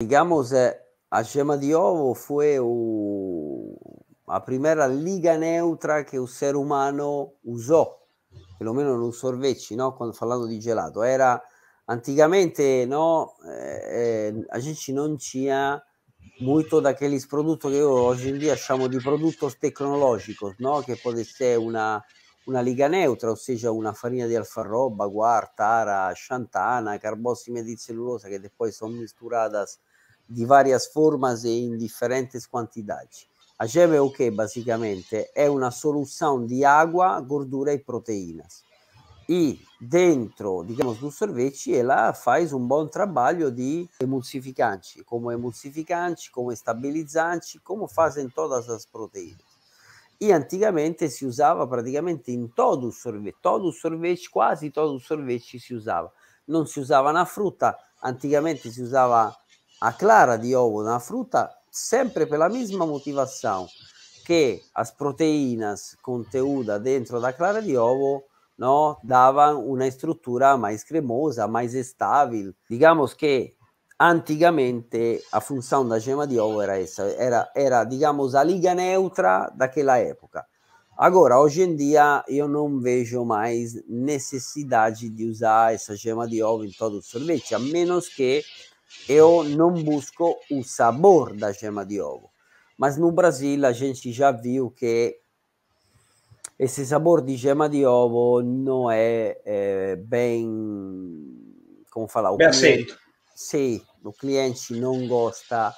Digamos, a gema de ovo foi o, a primeira liga neutra que o ser humano usou, pelo menos no sorvete, no? quando falando de gelato. Era antigamente no? eh, eh a gente não tinha muito daqueles produtos que hoje em dia chamo de produtos tecnológicos, no? que pode ser uma, uma liga neutra, ou seja, uma farinha de alfarroba, guar, tara, xantana, carbossime di cellulosa, que depois são misturadas di varie formas e in differenti quantidades. A gema é o que, basicamente? É uma solução de água, gordura e proteine. Diciamo, e dentro, digamos, do sorvete, ela faz um bom trabalho emulsificanti, come emulsificanti, come stabilizzanti, come como in tutte le proteine. E anticamente si usava praticamente in todo o sorvete, quasi o sorvete, quase si usava. Non si usava una frutta, anticamente si usava a clara de ovo na fruta sempre pela mesma motivação que as proteínas conteúdas dentro da clara de ovo não davam uma estrutura mais cremosa, mais estável. Digamos que antigamente a função da gema de ovo era essa, era, era digamos, a liga neutra daquela época. Agora, hoje em dia, eu não vejo mais necessidade de usar essa gema de ovo em todo o sorvete, a menos que e eu non busco o sabor da gema di ovo. Ma no Brasil a gente già viu que esse sabor de gema de ovo não é, é eh, bem. Como falar? O bem cliente, aceito. Sim, o cliente não gosta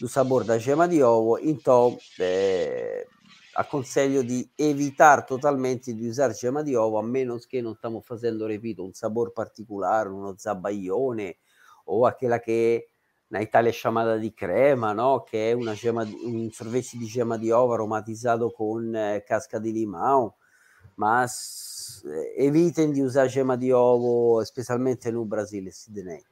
do sabor da gema di ovo, então é, eh, aconselho di evitare totalmente di usare gema di ovo a meno che non stiamo facendo, ripeto, un sapore particolare, uno zabaglione o quella che in Italia è chiamata di crema, no? che è una gema, un sorvete di gema di uva aromatizzato con eh, casca di limão, mas eh, evitem de usar gema de ovo, especialmente no Brasile, Sidney.